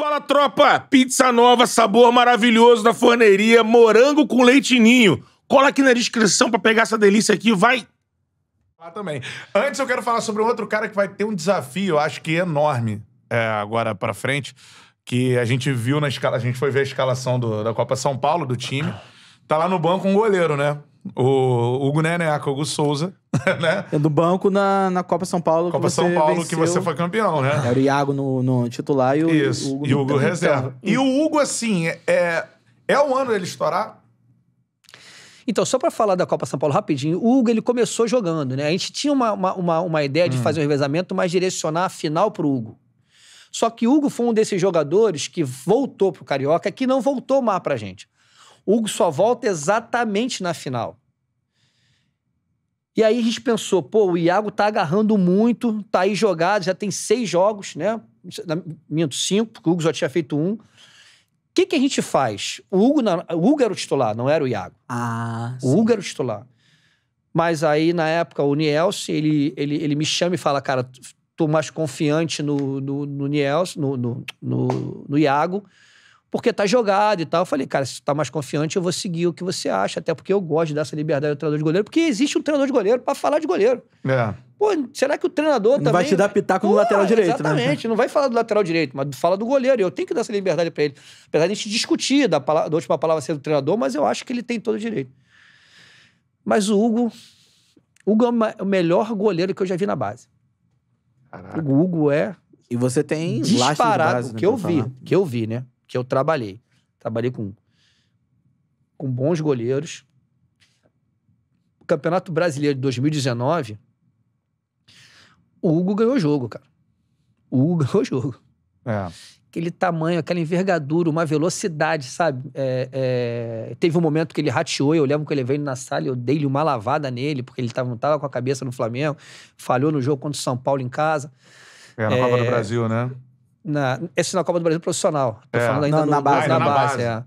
Fala, tropa! Pizza nova, sabor maravilhoso da forneria, morango com leitinho. Cola aqui na descrição para pegar essa delícia aqui, vai! Ah, também. Antes eu quero falar sobre outro cara que vai ter um desafio, acho que enorme, é, agora para frente, que a gente viu na escala, a gente foi ver a escalação do, da Copa São Paulo, do time. Tá lá no banco um goleiro, né? O Hugo Nené, Hugo né, Souza, né? É do banco na, na Copa São Paulo. Copa São Paulo venceu. que você foi campeão, né? Era o Iago no, no titular e o, Isso. o Hugo, e o Hugo reserva. E o Hugo, assim, é, é o ano ele estourar? Então, só para falar da Copa São Paulo rapidinho, o Hugo ele começou jogando, né? A gente tinha uma, uma, uma, uma ideia de hum. fazer um revezamento, mas direcionar a final pro Hugo. Só que o Hugo foi um desses jogadores que voltou pro Carioca, que não voltou mais pra gente. Hugo só volta exatamente na final. E aí a gente pensou, pô, o Iago tá agarrando muito, tá aí jogado, já tem seis jogos, né? Minto, cinco, porque o Hugo já tinha feito um. O que, que a gente faz? O Hugo, o Hugo era o titular, não era o Iago. Ah, o sim. Hugo era o titular. Mas aí, na época, o Nielsen, ele, ele, ele me chama e fala, cara, tô mais confiante no, no, no Nielsen, no, no, no, no Iago, porque tá jogado e tal. Eu falei, cara, se tu tá mais confiante, eu vou seguir o que você acha, até porque eu gosto dessa liberdade do treinador de goleiro, porque existe um treinador de goleiro para falar de goleiro. É. Pô, será que o treinador não também... vai te dar pitaco no lateral direito, né? Exatamente, né? não vai falar do lateral direito, mas fala do goleiro. Eu tenho que dar essa liberdade para ele. Apesar de a gente discutir da, palavra, da última palavra ser do treinador, mas eu acho que ele tem todo o direito. Mas o Hugo... O Hugo é o melhor goleiro que eu já vi na base. Caraca. O Hugo é... E você tem disparado, base, né, que eu vi, que eu vi, né? que eu trabalhei. Trabalhei com, com bons goleiros. O Campeonato Brasileiro de 2019, o Hugo ganhou o jogo, cara. O Hugo ganhou o jogo. É. Aquele tamanho, aquela envergadura, uma velocidade, sabe? É, é... Teve um momento que ele rateou, eu lembro que ele veio na sala, eu dei-lhe uma lavada nele, porque ele tava, não estava com a cabeça no Flamengo, falhou no jogo contra o São Paulo em casa. É, na Copa do é. Brasil, né? na, esse na Copa do Brasil profissional. Tô é. falando ainda na, no, na base. na base, base. É.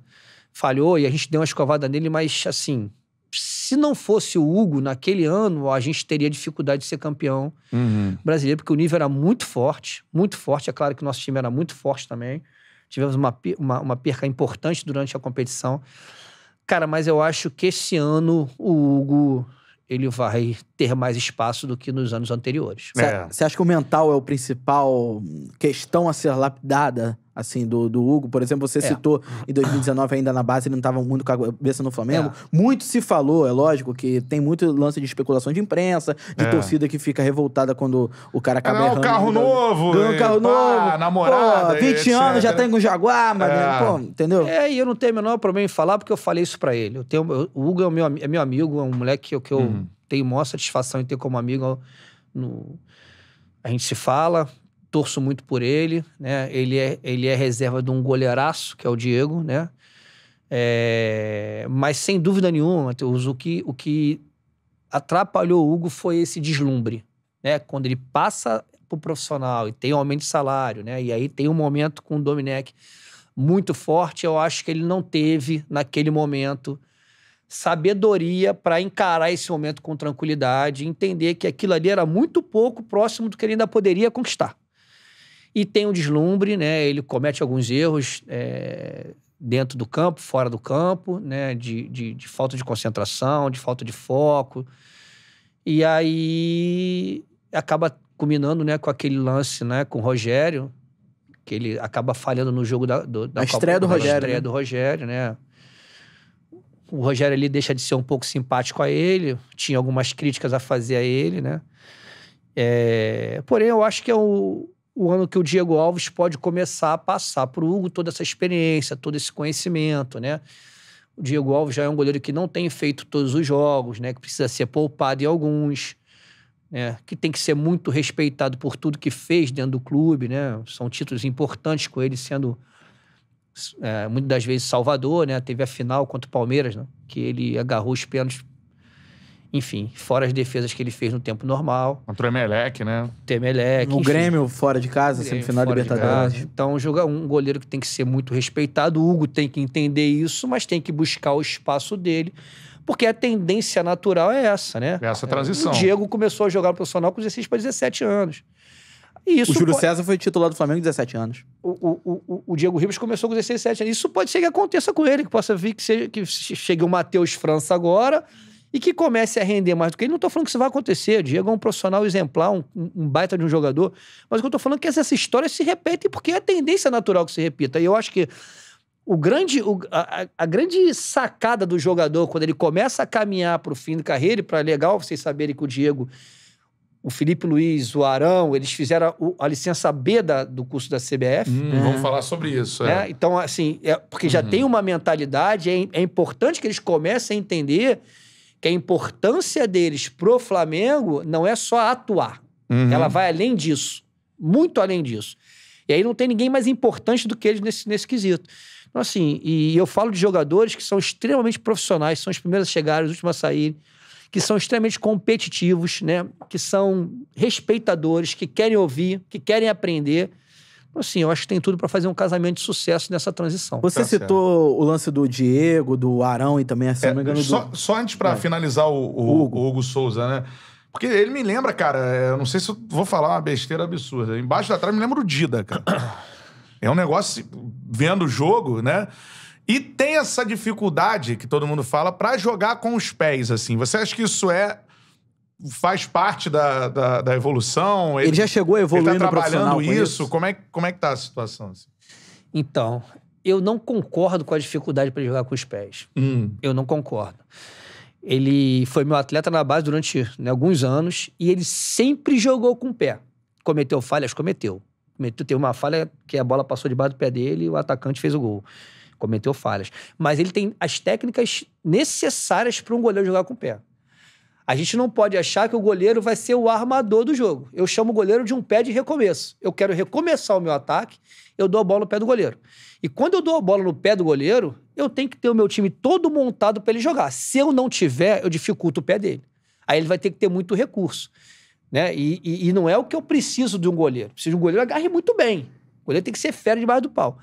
Falhou e a gente deu uma escovada nele, mas assim, se não fosse o Hugo naquele ano, a gente teria dificuldade de ser campeão uhum. brasileiro, porque o nível era muito forte, muito forte. É claro que o nosso time era muito forte também. Tivemos uma, uma, uma perca importante durante a competição. Cara, mas eu acho que esse ano o Hugo ele vai ter mais espaço do que nos anos anteriores. Você é. acha que o mental é o principal questão a ser lapidada assim, do, do Hugo. Por exemplo, você é. citou em 2019, ainda na base, ele não estava muito cabeça no Flamengo. É. Muito se falou, é lógico, que tem muito lance de especulação de imprensa, de é. torcida que fica revoltada quando o cara acaba não, é errando. carro novo! Ganha um carro novo! Pá, namorada! Pô, 20 anos, já tem tá com um Jaguar, mas, é. pô, entendeu? É, e eu não tenho o menor problema em falar, porque eu falei isso pra ele. Eu tenho, eu, o Hugo é, meu, é meu amigo, é um moleque que eu, que eu uhum. tenho maior satisfação em ter como amigo. No, a gente se fala, torço muito por ele, né? Ele é, ele é reserva de um goleiraço, que é o Diego, né? É, mas sem dúvida nenhuma, Matheus, o que, o que atrapalhou o Hugo foi esse deslumbre, né? Quando ele passa pro profissional e tem um aumento de salário, né? E aí tem um momento com o Dominec muito forte, eu acho que ele não teve naquele momento sabedoria para encarar esse momento com tranquilidade, entender que aquilo ali era muito pouco próximo do que ele ainda poderia conquistar. E tem um deslumbre, né? Ele comete alguns erros é, dentro do campo, fora do campo, né? De, de, de falta de concentração, de falta de foco. E aí acaba culminando né, com aquele lance né, com o Rogério, que ele acaba falhando no jogo da, do, da a estreia Copa, do Rogério. estreia né? do Rogério, né? O Rogério ali deixa de ser um pouco simpático a ele, tinha algumas críticas a fazer a ele, né? É, porém, eu acho que é o, o ano que o Diego Alves pode começar a passar para o Hugo toda essa experiência, todo esse conhecimento, né? O Diego Alves já é um goleiro que não tem feito todos os jogos, né? Que precisa ser poupado em alguns, né? Que tem que ser muito respeitado por tudo que fez dentro do clube, né? São títulos importantes com ele sendo é, muitas das vezes Salvador, né? Teve a final contra o Palmeiras, né? Que ele agarrou os pênaltis enfim, fora as defesas que ele fez no tempo normal. Contra o Emelec, né? Temelec. no enfim. Grêmio fora de casa, Grêmio, semifinal Libertadores. Então, joga é um goleiro que tem que ser muito respeitado. O Hugo tem que entender isso, mas tem que buscar o espaço dele. Porque a tendência natural é essa, né? É essa transição. O Diego começou a jogar profissional com 16 para 17 anos. isso o Júlio pode... César foi titular do Flamengo com 17 anos. O, o, o, o, Diego Ribas começou com 16, 17 anos. Isso pode ser que aconteça com ele, que possa vir que, seja, que chegue o Matheus França agora, e que comece a render mais do que ele. Não estou falando que isso vai acontecer. O Diego é um profissional exemplar, um, um baita de um jogador. Mas o que eu estou falando é que essas histórias se repetem porque é a tendência natural que se repita. E eu acho que o grande, o, a, a, grande sacada do jogador, quando ele começa a caminhar para o fim de carreira, e para legal vocês saberem que o Diego, o Felipe Luiz, o Arão, eles fizeram a, a licença B da, do curso da CBF. Hum, é. Vamos falar sobre isso. É. É, então, assim, é, porque já uhum. tem uma mentalidade, é, é importante que eles comecem a entender que a importância deles pro Flamengo não é só atuar. Uhum. Ela vai além disso, muito além disso. E aí não tem ninguém mais importante do que eles nesse, nesse quesito. Então, assim, e eu falo de jogadores que são extremamente profissionais, são os primeiros a chegar, os últimos a sair, que são extremamente competitivos, né? Que são respeitadores, que querem ouvir, que querem aprender assim, eu acho que tem tudo para fazer um casamento de sucesso nessa transição. Você tá citou certo. o lance do Diego, do Arão e também, se é, não me é, engano... Só, do... só antes para é. finalizar o, o, Hugo. o, Hugo. Souza, né? Porque ele me lembra, cara, é, eu não sei se eu vou falar uma besteira absurda. Embaixo da trave me lembra o Dida, cara. É um negócio, vendo o jogo, né? E tem essa dificuldade que todo mundo fala para jogar com os pés, assim. Você acha que isso é faz parte da, da, da evolução? Ele, ele, já chegou a evoluir ele tá trabalhando isso? Como, é, como é que tá a situação? Assim? Então, eu não concordo com a dificuldade para ele jogar com os pés. Hum. Eu não concordo. Ele foi meu atleta na base durante né, alguns anos e ele sempre jogou com o pé. Cometeu falhas? Cometeu. Cometeu, teve uma falha que a bola passou debaixo do pé dele e o atacante fez o gol. Cometeu falhas. Mas ele tem as técnicas necessárias para um goleiro jogar com o pé. A gente não pode achar que o goleiro vai ser o armador do jogo. Eu chamo o goleiro de um pé de recomeço. Eu quero recomeçar o meu ataque, eu dou a bola no pé do goleiro. E quando eu dou a bola no pé do goleiro, eu tenho que ter o meu time todo montado para ele jogar. Se eu não tiver, eu dificulto o pé dele. Aí ele vai ter que ter muito recurso. Né? E, e, e não é o que eu preciso de um goleiro. Preciso de um goleiro que agarre muito bem. O goleiro tem que ser fera debaixo do pau.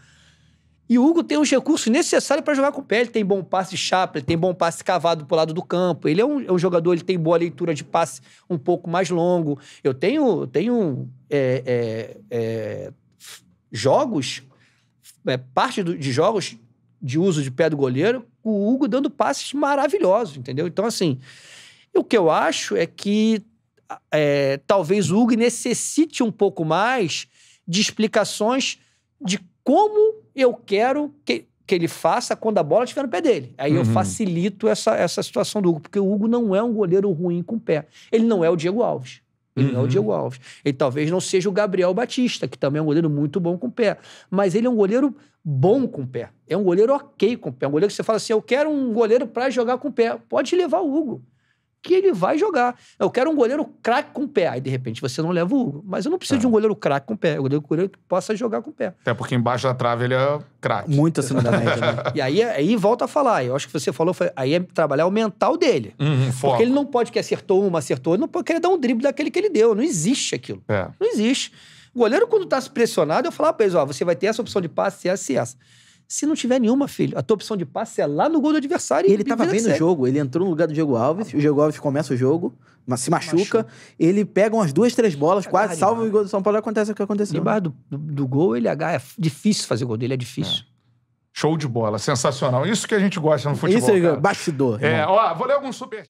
E o Hugo tem os recursos necessários para jogar com o pé. Ele tem bom passe chapa, ele tem bom passe cavado pro lado do campo. Ele é um, é um, jogador, ele tem boa leitura de passe um pouco mais longo. Eu tenho, tenho é, é, é jogos, é, parte do, de jogos de uso de pé do goleiro, o Hugo dando passes maravilhosos, entendeu? Então, assim, o que eu acho é que é, talvez o Hugo necessite um pouco mais de explicações de como eu quero que, que ele faça quando a bola estiver no pé dele. Aí uhum. eu facilito essa, essa situação do Hugo, porque o Hugo não é um goleiro ruim com o pé. Ele não é o Diego Alves. Ele uhum. não é o uhum. Diego Alves. Ele talvez não seja o Gabriel Batista, que também é um goleiro muito bom com o pé. Mas ele é um goleiro bom com o pé. É um goleiro ok com o pé. É um goleiro que você fala assim: eu quero um goleiro para jogar com o pé. Pode levar o Hugo que ele vai jogar. Eu quero um goleiro craque com o pé. Aí, de repente, você não leva o Hugo. Mas eu não preciso é. de um goleiro craque com o pé. Eu um goleiro que possa jogar com o pé. Até porque embaixo da trave ele é craque. Muito acima da média. Né? E aí, aí volta a falar. Eu acho que você falou, aí é trabalhar o mental dele. Uhum, porque ele não pode que acertou uma, acertou ele não pode querer dar um drible daquele que ele deu. Não existe aquilo. É. Não existe. O goleiro, quando está pressionado, eu falo ah, pra ó, você vai ter essa opção de passe, essa e essa. Se não tiver nenhuma, filho, a tua opção de passe é lá no gol do adversário. E ele estava bem no jogo, ele entrou no lugar do Diego Alves, ah, o Diego Alves começa o jogo, mas se machuca, machuca. ele pega umas duas, três bolas, é quase salva o gol do São Paulo, acontece o que aconteceu. Debaixo do, do, do, gol, ele agarra, é difícil fazer gol dele, é difícil. É. Show de bola, sensacional. Isso que a gente gosta no futebol. Isso, cara. bastidor. É, irmão. ó, vou ler algum super